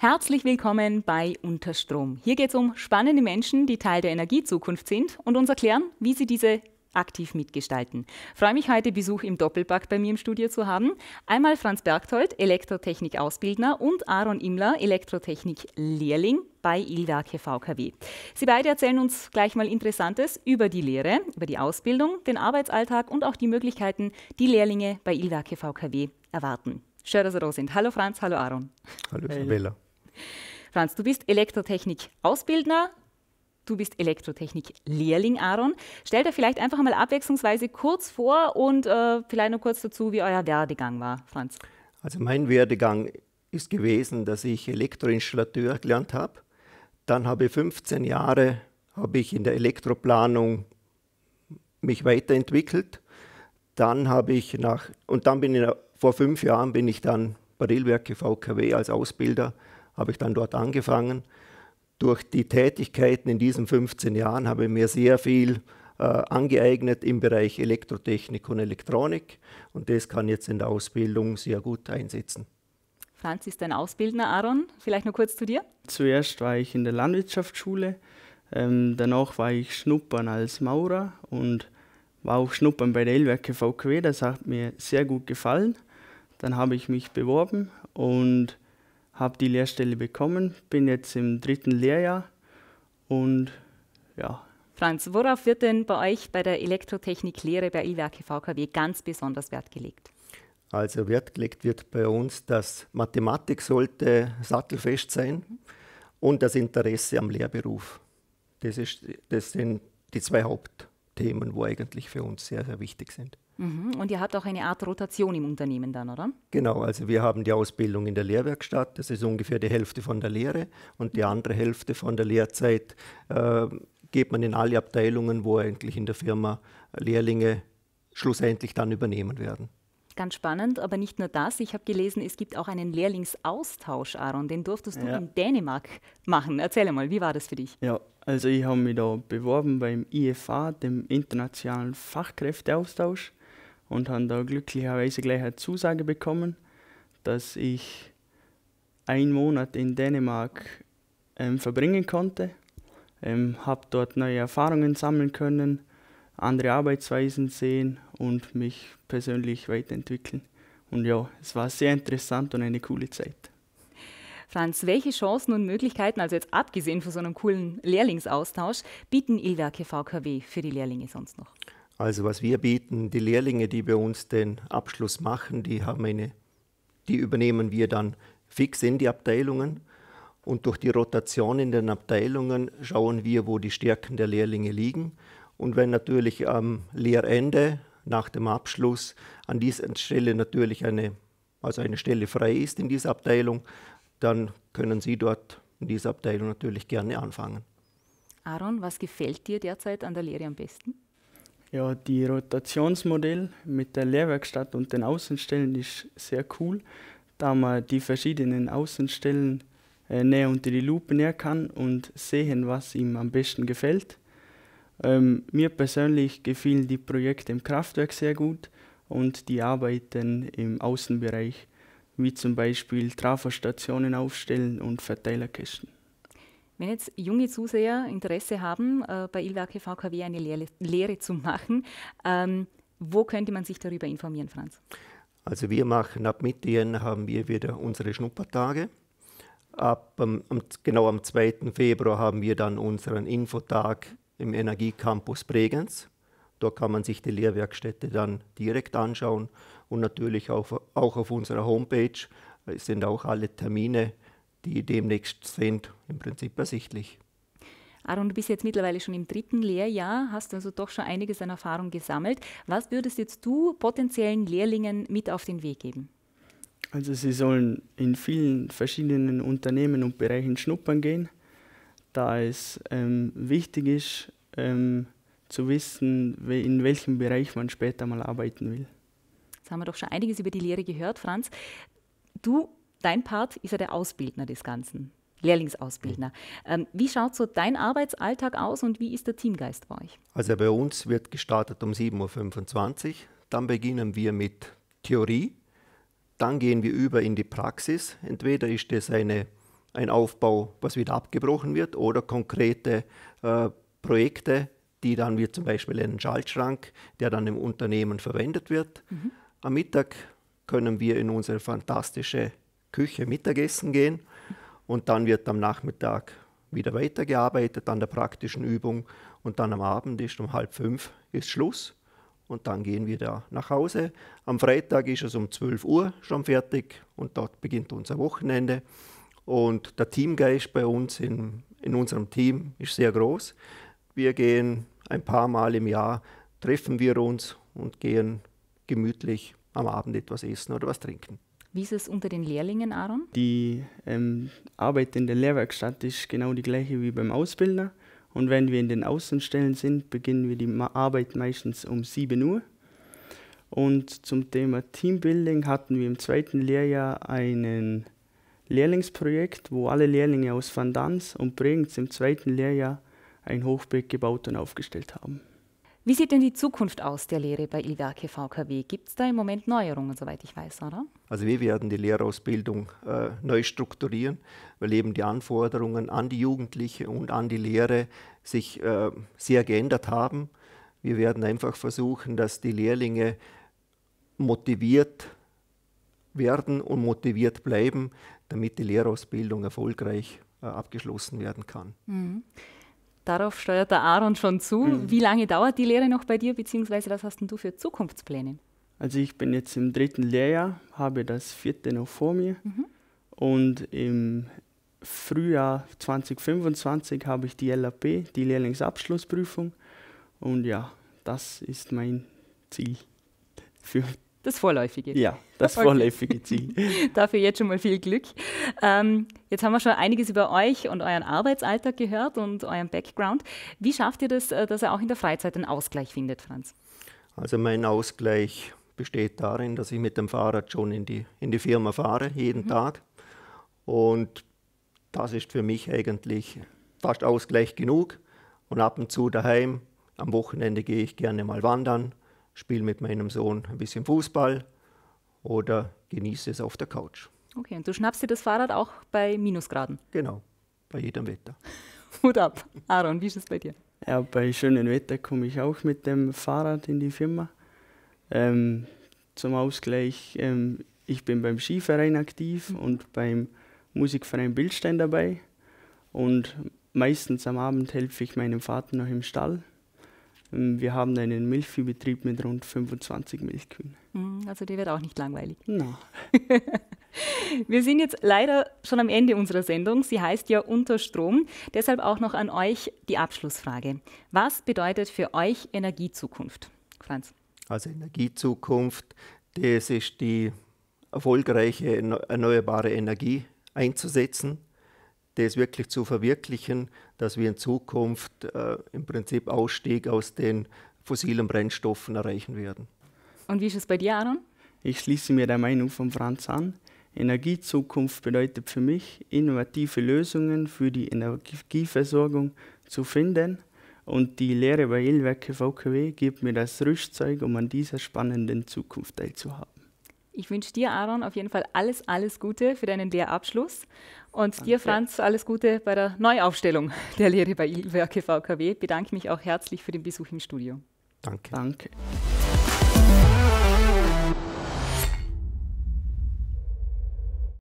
Herzlich willkommen bei Unterstrom. Hier geht es um spannende Menschen, die Teil der Energiezukunft sind und uns erklären, wie sie diese aktiv mitgestalten. Freue mich heute Besuch im Doppelpack bei mir im Studio zu haben. Einmal Franz Bergtold, Elektrotechnik-Ausbildner und Aaron Imler, Elektrotechnik-Lehrling bei Ilwerke VKW. Sie beide erzählen uns gleich mal Interessantes über die Lehre, über die Ausbildung, den Arbeitsalltag und auch die Möglichkeiten, die Lehrlinge bei Ilwerke VKW erwarten. Schön, dass Sie da sind. Hallo Franz, hallo Aaron. Hallo Isabella. Hey. Franz, du bist Elektrotechnik-Ausbildner, du bist Elektrotechnik-Lehrling, Aaron. Stell dir vielleicht einfach mal abwechslungsweise kurz vor und äh, vielleicht noch kurz dazu, wie euer Werdegang war, Franz. Also mein Werdegang ist gewesen, dass ich Elektroinstallateur gelernt habe. Dann habe ich 15 Jahre habe ich in der Elektroplanung mich weiterentwickelt. Dann habe ich nach und dann bin ich vor fünf Jahren bin ich dann Barillwerke VKW als Ausbilder habe ich dann dort angefangen. Durch die Tätigkeiten in diesen 15 Jahren habe ich mir sehr viel äh, angeeignet im Bereich Elektrotechnik und Elektronik und das kann jetzt in der Ausbildung sehr gut einsetzen. Franz ist dein Ausbildner, Aaron. Vielleicht noch kurz zu dir. Zuerst war ich in der Landwirtschaftsschule, ähm, danach war ich schnuppern als Maurer und war auch schnuppern bei der Elwerke VKW. E. Das hat mir sehr gut gefallen. Dann habe ich mich beworben und habe die Lehrstelle bekommen, bin jetzt im dritten Lehrjahr und ja. Franz, worauf wird denn bei euch bei der Elektrotechniklehre bei E-Werke VKW ganz besonders Wert gelegt? Also Wert gelegt wird bei uns, dass Mathematik sollte sattelfest sein und das Interesse am Lehrberuf. Das, ist, das sind die zwei Hauptthemen, wo eigentlich für uns sehr, sehr wichtig sind. Mhm, und ihr habt auch eine Art Rotation im Unternehmen dann, oder? Genau, also wir haben die Ausbildung in der Lehrwerkstatt, das ist ungefähr die Hälfte von der Lehre und die mhm. andere Hälfte von der Lehrzeit äh, geht man in alle Abteilungen, wo eigentlich in der Firma Lehrlinge schlussendlich dann übernehmen werden ganz spannend, aber nicht nur das. Ich habe gelesen, es gibt auch einen Lehrlingsaustausch, Aaron. Den durftest du ja. in Dänemark machen. Erzähl mal, wie war das für dich? Ja, also ich habe mich da beworben beim IFA, dem Internationalen Fachkräfteaustausch und haben da glücklicherweise gleich eine Zusage bekommen, dass ich einen Monat in Dänemark ähm, verbringen konnte. Ähm, habe dort neue Erfahrungen sammeln können, andere Arbeitsweisen sehen und mich persönlich weiterentwickeln. Und ja, es war sehr interessant und eine coole Zeit. Franz, welche Chancen und Möglichkeiten, also jetzt abgesehen von so einem coolen Lehrlingsaustausch, bieten Ilwerke VKW für die Lehrlinge sonst noch? Also was wir bieten, die Lehrlinge, die bei uns den Abschluss machen, die, haben eine, die übernehmen wir dann fix in die Abteilungen. Und durch die Rotation in den Abteilungen schauen wir, wo die Stärken der Lehrlinge liegen. Und wenn natürlich am Lehrende, nach dem Abschluss, an dieser Stelle natürlich eine, also eine Stelle frei ist in dieser Abteilung, dann können Sie dort in dieser Abteilung natürlich gerne anfangen. Aaron, was gefällt dir derzeit an der Lehre am besten? Ja, die Rotationsmodell mit der Lehrwerkstatt und den Außenstellen ist sehr cool, da man die verschiedenen Außenstellen äh, näher unter die Lupe näher kann und sehen, was ihm am besten gefällt. Ähm, mir persönlich gefielen die Projekte im Kraftwerk sehr gut und die Arbeiten im Außenbereich, wie zum Beispiel Trafostationen aufstellen und Verteilerkästen. Wenn jetzt junge Zuseher Interesse haben, äh, bei Ilwerke VKW eine Lehre, Lehre zu machen, ähm, wo könnte man sich darüber informieren, Franz? Also wir machen ab Mitte Jänner haben wir wieder unsere Schnuppertage. Ab, um, ähm, genau am 2. Februar haben wir dann unseren Infotag im Energiecampus Bregenz. Dort kann man sich die Lehrwerkstätte dann direkt anschauen und natürlich auch, auch auf unserer Homepage äh, sind auch alle Termine die demnächst sind, im Prinzip ersichtlich. Aaron, du bist jetzt mittlerweile schon im dritten Lehrjahr, hast also doch schon einiges an Erfahrung gesammelt. Was würdest jetzt du potenziellen Lehrlingen mit auf den Weg geben? Also sie sollen in vielen verschiedenen Unternehmen und Bereichen schnuppern gehen, da es ähm, wichtig ist, ähm, zu wissen, in welchem Bereich man später mal arbeiten will. Jetzt haben wir doch schon einiges über die Lehre gehört, Franz. Du dein Part ist ja der Ausbildner des Ganzen, Lehrlingsausbildner. Ähm, wie schaut so dein Arbeitsalltag aus und wie ist der Teamgeist bei euch? Also bei uns wird gestartet um 7.25 Uhr. Dann beginnen wir mit Theorie. Dann gehen wir über in die Praxis. Entweder ist das eine, ein Aufbau, was wieder abgebrochen wird, oder konkrete äh, Projekte, die dann wie zum Beispiel einen Schaltschrank, der dann im Unternehmen verwendet wird. Mhm. Am Mittag können wir in unsere fantastische Küche Mittagessen gehen und dann wird am Nachmittag wieder weitergearbeitet an der praktischen Übung und dann am Abend ist um halb fünf ist Schluss und dann gehen wir da nach Hause. Am Freitag ist es um 12 Uhr schon fertig und dort beginnt unser Wochenende. Und der Teamgeist bei uns in, in unserem Team ist sehr groß. Wir gehen ein paar Mal im Jahr, treffen wir uns und gehen gemütlich am Abend etwas essen oder was trinken. Wie ist es unter den Lehrlingen, Aaron? Die ähm, Arbeit in der Lehrwerkstatt ist genau die gleiche wie beim Ausbilder. Und wenn wir in den Außenstellen sind, beginnen wir die Arbeit meistens um 7 Uhr. Und zum Thema Teambuilding hatten wir im zweiten Lehrjahr einen Lehrlingsprojekt, wo alle Lehrlinge aus Van Dans und Bregenz im zweiten Lehrjahr ein Hochbeet gebaut und aufgestellt haben. Wie sieht denn die Zukunft aus der Lehre bei Ilwerke VKW? Gibt es da im Moment Neuerungen, soweit ich weiß, oder? Also wir werden die Lehrausbildung äh, neu strukturieren, weil eben die Anforderungen an die Jugendliche und an die Lehre sich äh, sehr geändert haben. Wir werden einfach versuchen, dass die Lehrlinge motiviert werden und motiviert bleiben, damit die Lehrausbildung erfolgreich äh, abgeschlossen werden kann. Mhm. Darauf steuert der Aaron schon zu. Mhm. Wie lange dauert die Lehre noch bei dir, beziehungsweise was hast du für Zukunftspläne? Also ich bin jetzt im dritten Lehrjahr, habe das vierte noch vor mir mhm. und im Frühjahr 2025 habe ich die LAP, die Lehrlingsabschlussprüfung und ja, das ist mein Ziel für das vorläufige. Ja, das okay. vorläufige Ziel. Dafür jetzt schon mal viel Glück. Ähm, jetzt haben wir schon einiges über euch und euren Arbeitsalltag gehört und euren Background. Wie schafft ihr das, äh, dass ihr auch in der Freizeit einen Ausgleich findet, Franz? Also mein Ausgleich besteht darin, dass ich mit dem Fahrrad schon in die, in die Firma fahre, jeden mhm. Tag. Und das ist für mich eigentlich fast Ausgleich genug. Und ab und zu daheim, am Wochenende gehe ich gerne mal wandern spiele mit meinem Sohn ein bisschen Fußball oder genieße es auf der Couch. Okay, und du schnappst dir das Fahrrad auch bei Minusgraden? Genau, bei jedem Wetter. Hut ab. Aaron, wie ist es bei dir? Ja, bei schönem Wetter komme ich auch mit dem Fahrrad in die Firma. Ähm, zum Ausgleich, ähm, ich bin beim Skiverein aktiv mhm. und beim Musikverein Bildstein dabei. Und meistens am Abend helfe ich meinem Vater noch im Stall ähm, wir haben einen Milchviehbetrieb mit rund 25 Milchkühen. Hm, also die wird auch nicht langweilig. Nein. No. Wir sind jetzt leider schon am Ende unserer Sendung. Sie heißt ja Unter Strom. Deshalb auch noch an euch die Abschlussfrage. Was bedeutet für euch Energiezukunft? Franz. Also Energiezukunft, das ist die erfolgreiche erneuerbare Energie einzusetzen das wirklich zu verwirklichen, dass wir in Zukunft äh, im Prinzip Ausstieg aus den fossilen Brennstoffen erreichen werden. Und wie ist es bei dir, Aaron? Ich schließe mir der Meinung von Franz an. Energiezukunft bedeutet für mich, innovative Lösungen für die Energieversorgung zu finden. Und die Lehre bei Elwerke VKW gibt mir das Rüstzeug, um an dieser spannenden Zukunft teilzuhaben. Ich wünsche dir, Aaron, auf jeden Fall alles, alles Gute für deinen Lehrabschluss und Danke. dir, Franz, alles Gute bei der Neuaufstellung der Lehre bei Ilwerke VKW. Bedanke mich auch herzlich für den Besuch im Studio. Danke. Danke.